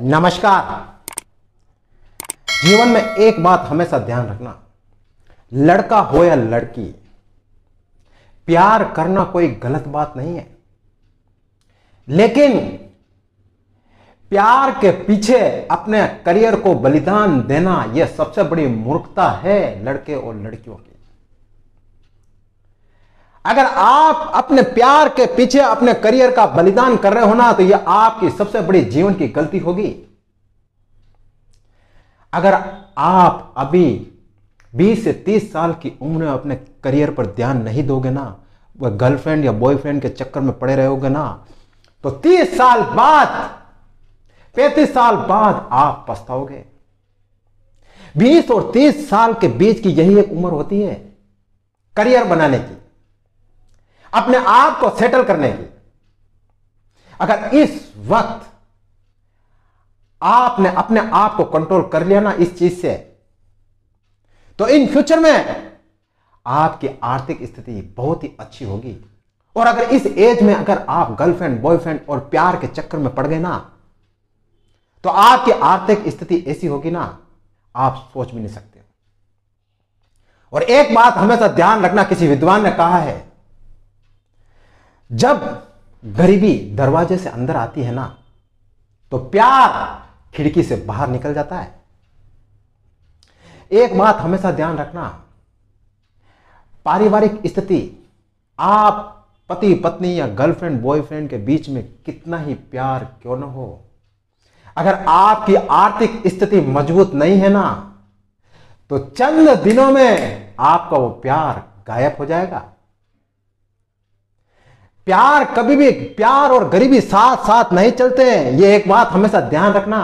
नमस्कार जीवन में एक बात हमेशा ध्यान रखना लड़का हो या लड़की प्यार करना कोई गलत बात नहीं है लेकिन प्यार के पीछे अपने करियर को बलिदान देना यह सबसे बड़ी मूर्खता है लड़के और लड़कियों की अगर आप अपने प्यार के पीछे अपने करियर का बलिदान कर रहे हो ना तो यह आपकी सबसे बड़ी जीवन की गलती होगी अगर आप अभी 20 से 30 साल की उम्र में अपने करियर पर ध्यान नहीं दोगे ना वह गर्लफ्रेंड या बॉयफ्रेंड के चक्कर में पड़े रहोगे ना तो 30 साल बाद 35 साल बाद आप पछताओगे 20 और 30 साल के बीच की यही एक उम्र होती है करियर बनाने की अपने आप को सेटल करने की अगर इस वक्त आपने अपने आप को कंट्रोल कर लिया ना इस चीज से तो इन फ्यूचर में आपकी आर्थिक स्थिति बहुत ही अच्छी होगी और अगर इस एज में अगर आप गर्लफ्रेंड बॉयफ्रेंड और प्यार के चक्कर में पड़ गए ना तो आपकी आर्थिक स्थिति ऐसी होगी ना आप सोच भी नहीं सकते और एक बात हमेशा ध्यान रखना किसी विद्वान ने कहा है जब गरीबी दरवाजे से अंदर आती है ना तो प्यार खिड़की से बाहर निकल जाता है एक बात हमेशा ध्यान रखना पारिवारिक स्थिति आप पति पत्नी या गर्लफ्रेंड बॉयफ्रेंड के बीच में कितना ही प्यार क्यों ना हो अगर आपकी आर्थिक स्थिति मजबूत नहीं है ना तो चंद दिनों में आपका वो प्यार गायब हो जाएगा प्यार कभी भी प्यार और गरीबी साथ साथ नहीं चलते हैं ये एक बात हमेशा ध्यान रखना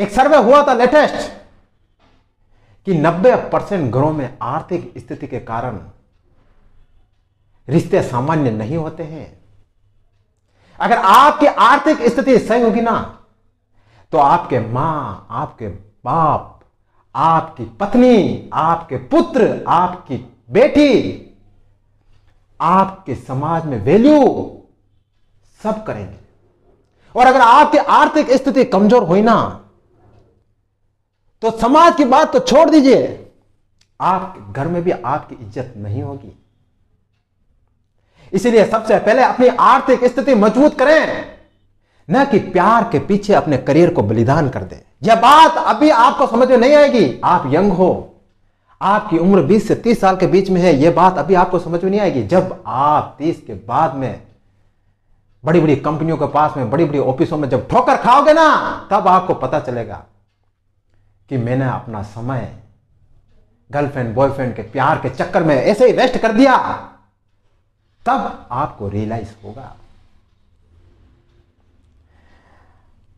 एक सर्वे हुआ था लेटेस्ट कि 90 परसेंट घरों में आर्थिक स्थिति के कारण रिश्ते सामान्य नहीं होते हैं अगर आपकी आर्थिक स्थिति सही होगी ना तो आपके मां आपके बाप आपकी पत्नी आपके पुत्र आपकी बेटी आपके समाज में वैल्यू सब करेंगे और अगर आपकी आर्थिक स्थिति कमजोर हुई ना तो समाज की बात तो छोड़ दीजिए आपके घर में भी आपकी इज्जत नहीं होगी इसीलिए सबसे पहले अपनी आर्थिक स्थिति मजबूत करें न कि प्यार के पीछे अपने करियर को बलिदान कर दें यह बात अभी आपको समझ में नहीं आएगी आप यंग हो आपकी उम्र 20 से 30 साल के बीच में है यह बात अभी आपको समझ में नहीं आएगी जब आप 30 के बाद में बड़ी बड़ी कंपनियों के पास में बड़ी बड़ी ऑफिसों में जब ठोकर खाओगे ना तब आपको पता चलेगा कि मैंने अपना समय गर्लफ्रेंड बॉयफ्रेंड के प्यार के चक्कर में ऐसे ही वेस्ट कर दिया तब आपको रियलाइज होगा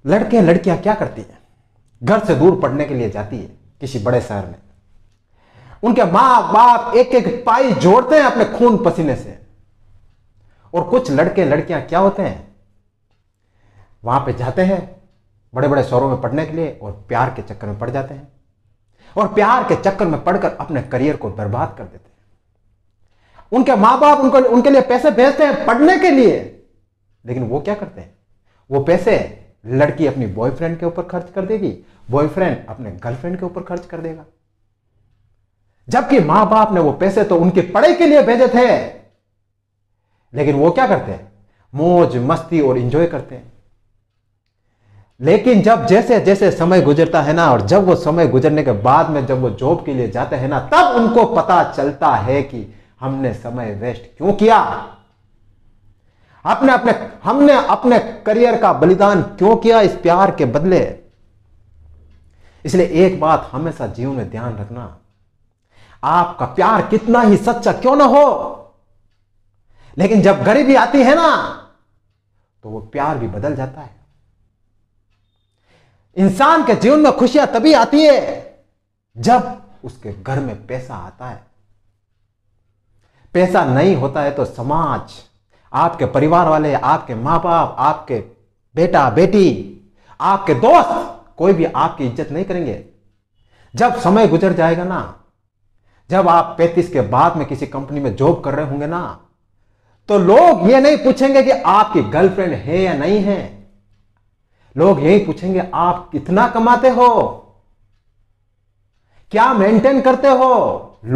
लड़के लड़कियां क्या करती हैं घर से दूर पढ़ने के लिए जाती है किसी बड़े शहर में उनके मां बाप एक एक पाई जोड़ते हैं अपने खून पसीने से और कुछ लड़के लड़कियां क्या होते हैं वहां पे जाते हैं बड़े बड़े शहरों में पढ़ने के लिए और प्यार के चक्कर में पड़ जाते हैं और प्यार के चक्कर में पड़कर अपने करियर को बर्बाद कर देते हैं उनके माँ बाप उनको उनके लिए पैसे भेजते हैं पढ़ने के लिए लेकिन वो क्या करते हैं वो पैसे लड़की अपनी बॉयफ्रेंड के ऊपर खर्च कर देगी बॉयफ्रेंड अपने गर्लफ्रेंड के ऊपर खर्च कर देगा जबकि मां बाप ने वो पैसे तो उनके पढ़ाई के लिए भेजे थे लेकिन वो क्या करते हैं मौज मस्ती और इंजॉय करते हैं लेकिन जब जैसे जैसे समय गुजरता है ना और जब वो समय गुजरने के बाद में जब वो जॉब के लिए जाते हैं ना तब उनको पता चलता है कि हमने समय वेस्ट क्यों किया अपने अपने हमने अपने करियर का बलिदान क्यों किया इस प्यार के बदले इसलिए एक बात हमेशा जीवन में ध्यान रखना आपका प्यार कितना ही सच्चा क्यों ना हो लेकिन जब गरीबी आती है ना तो वो प्यार भी बदल जाता है इंसान के जीवन में खुशियां तभी आती है जब उसके घर में पैसा आता है पैसा नहीं होता है तो समाज आपके परिवार वाले आपके मां बाप आपके बेटा बेटी आपके दोस्त कोई भी आपकी इज्जत नहीं करेंगे जब समय गुजर जाएगा ना जब आप 35 के बाद में किसी कंपनी में जॉब कर रहे होंगे ना तो लोग ये नहीं पूछेंगे कि आपकी गर्लफ्रेंड है या नहीं है लोग यही पूछेंगे आप कितना कमाते हो क्या मेंटेन करते हो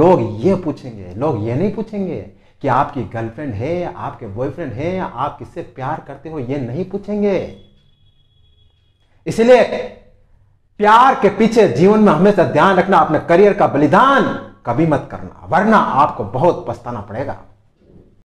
लोग ये पूछेंगे लोग ये नहीं पूछेंगे कि आपकी गर्लफ्रेंड है आपके बॉयफ्रेंड है आप किससे प्यार करते हो ये नहीं पूछेंगे इसलिए प्यार के पीछे जीवन में हमेशा ध्यान रखना अपने करियर का बलिदान कभी मत करना वरना आपको बहुत पछताना पड़ेगा